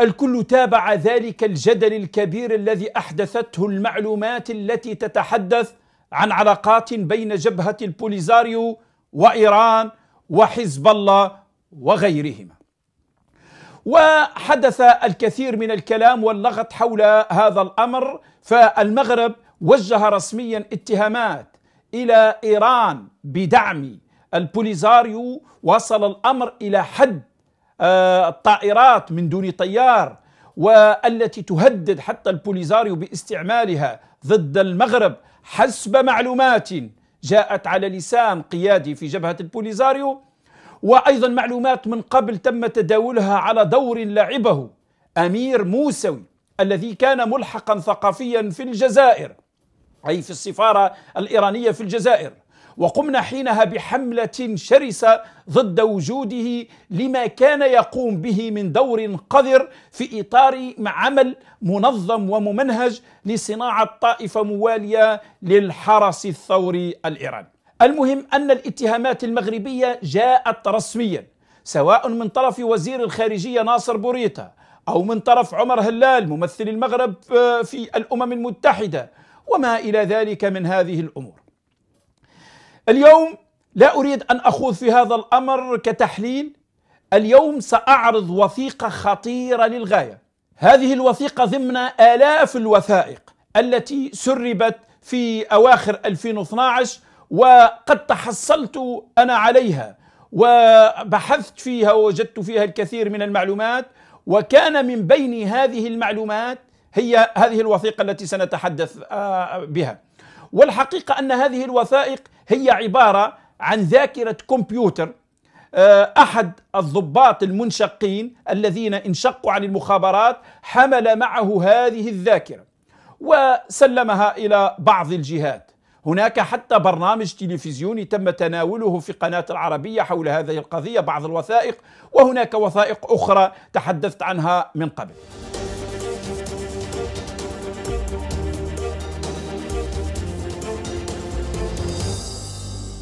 الكل تابع ذلك الجدل الكبير الذي احدثته المعلومات التي تتحدث عن علاقات بين جبهه البوليزاريو وايران وحزب الله وغيرهما. وحدث الكثير من الكلام واللغط حول هذا الامر فالمغرب وجه رسميا اتهامات الى ايران بدعم البوليزاريو وصل الامر الى حد آه، الطائرات من دون طيار والتي تهدد حتى البوليزاريو باستعمالها ضد المغرب حسب معلومات جاءت على لسان قيادي في جبهة البوليزاريو وأيضا معلومات من قبل تم تداولها على دور لعبه أمير موسوي الذي كان ملحقا ثقافيا في الجزائر أي في السفارة الإيرانية في الجزائر وقمنا حينها بحملة شرسة ضد وجوده لما كان يقوم به من دور قذر في إطار عمل منظم وممنهج لصناعة طائفة موالية للحرس الثوري الإيراني المهم أن الاتهامات المغربية جاءت رسميا سواء من طرف وزير الخارجية ناصر بوريتا أو من طرف عمر هلال ممثل المغرب آه، في الأمم المتحدة وما إلى ذلك من هذه الأمور اليوم لا أريد أن أخوض في هذا الأمر كتحليل اليوم سأعرض وثيقة خطيرة للغاية هذه الوثيقة ضمن آلاف الوثائق التي سربت في أواخر 2012 وقد تحصلت أنا عليها وبحثت فيها ووجدت فيها الكثير من المعلومات وكان من بين هذه المعلومات هي هذه الوثيقة التي سنتحدث آه، بها والحقيقة أن هذه الوثائق هي عبارة عن ذاكرة كمبيوتر آه، أحد الضباط المنشقين الذين انشقوا عن المخابرات حمل معه هذه الذاكرة وسلمها إلى بعض الجهات هناك حتى برنامج تلفزيوني تم تناوله في قناة العربية حول هذه القضية بعض الوثائق وهناك وثائق أخرى تحدثت عنها من قبل